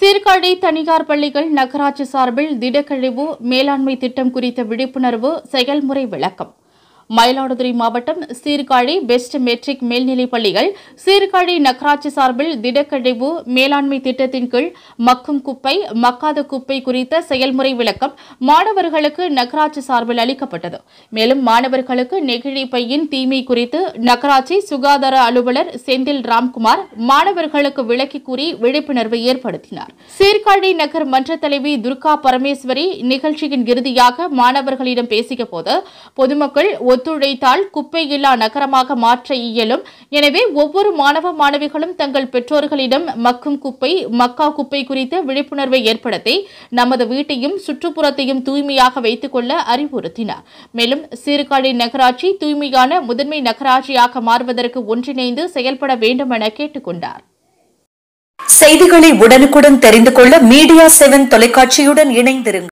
சீர்காழி தனியார் பள்ளிகள் நகராட்சி சார்பில் திடக்கழிவு மேலாண்மை திட்டம் குறித்த விழிப்புணர்வு செயல்முறை விளக்கம் மயிலாடுதுறை மாவட்டம் சீர்காழி பெஸ்ட் மெட்ரிக் மேல்நிலைப் பள்ளிகள் சீர்காழி நகராட்சி சார்பில் திடக்கழிவு மேலாண்மை திட்டத்தின் கீழ் மக்கும் குப்பை மக்காத குப்பை குறித்த செயல்முறை விளக்கம் மாணவர்களுக்கு நகராட்சி சார்பில் அளிக்கப்பட்டது மேலும் மாணவர்களுக்கு நெகிழி பையின் தீமை குறித்து நகராட்சி சுகாதார அலுவலர் செந்தில் ராம்குமார் மாணவர்களுக்கு விளக்கி கூறி விழிப்புணர்வு ஏற்படுத்தினார் சீர்காழி நகர் மன்ற தலைவி துர்கா பரமேஸ்வரி நிகழ்ச்சியின் இறுதியாக மாணவர்களிடம் பேசிய போது பொதுமக்கள் ஒத்துழைத்தால் குப்பையில்லா நகரமாக மாற்ற இயலும் எனவே ஒவ்வொரு மாணவ மாணவிகளும் தங்கள் பெற்றோர்களிடம் மக்கும் குப்பை மக்கா குப்பை குறித்த விழிப்புணர்வை ஏற்படுத்தி நமது வீட்டையும் சுற்றுப்புறத்தையும் தூய்மையாக வைத்துக் கொள்ள அறிவுறுத்தினார் மேலும் சீர்காழி நகராட்சி தூய்மையான முதன்மை நகராட்சியாக மாறுவதற்கு ஒன்றிணைந்து செயல்பட வேண்டும் என கேட்டுக் கொண்டார் செய்திகளை உடனுக்குடன் தெரிந்து கொள்ள மீடியா செவன் தொலைக்காட்சியுடன் இணைந்திருங்கள்